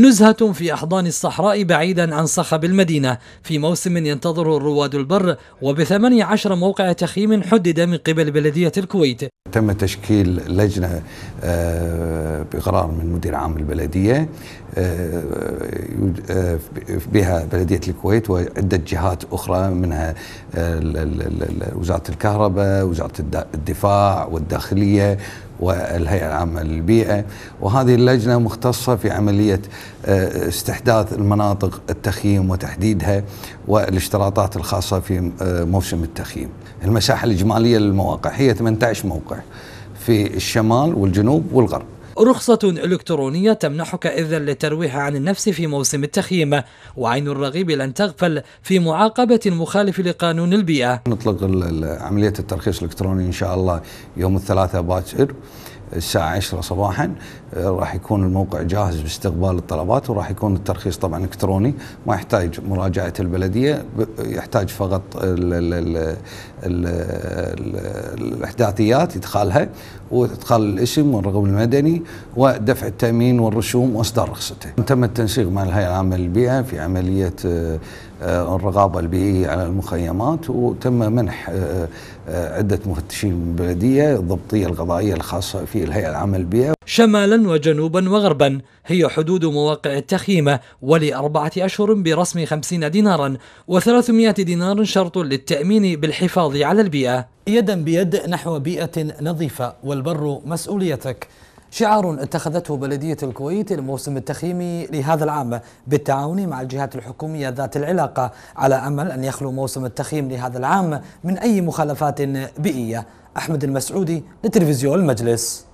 نزهة في أحضان الصحراء بعيدا عن صخب المدينة في موسم ينتظره الرواد البر وبثمانية عشر موقع تخييم حدد من قبل بلدية الكويت تم تشكيل لجنة آه، بقرار من مدير عام البلدية آه، آه، بها بلدية الكويت وعدة جهات أخرى منها وزارة الكهرباء وزارة الدفاع والداخلية والهيئة العامة للبيئة وهذه اللجنة مختصة في عملية آه، استحداث المناطق التخييم وتحديدها والاشتراطات الخاصة في آه، موسم التخييم المساحة الإجمالية للمواقع هي 18 موقع في الشمال والجنوب والغرب رخصة إلكترونية تمنحك إذا للترويح عن النفس في موسم التخييم وعين الرغيب لن تغفل في معاقبة المخالف لقانون البيئة نطلق عملية الترخيص الإلكتروني إن شاء الله يوم الثلاثاء باكر الساعة 10 صباحا آه، راح يكون الموقع جاهز باستقبال الطلبات وراح يكون الترخيص طبعا الكتروني ما يحتاج مراجعة البلدية يحتاج فقط الاحداثيات ادخالها وادخال الاسم والرقم المدني ودفع التامين والرسوم واصدار رخصته. تم التنسيق مع الهيئة العامة للبيئة في عملية آه، آه، الرغابة البيئية على المخيمات وتم منح آه، آه، عدة مفتشين بلدية ضبطية الضبطية القضائية الخاصة في الهيئة العامة للبيئة شمالا وجنوبا وغربا هي حدود مواقع التخييمة ولأربعة أشهر برسم خمسين دينارا وثلاثمائة دينار شرط للتأمين بالحفاظ على البيئة يدا بيد نحو بيئة نظيفة والبر مسؤوليتك شعار اتخذته بلدية الكويت الموسم التخييمي لهذا العام بالتعاون مع الجهات الحكومية ذات العلاقة على أمل أن يخلو موسم التخييم لهذا العام من أي مخالفات بيئية أحمد المسعودي لتلفزيون المجلس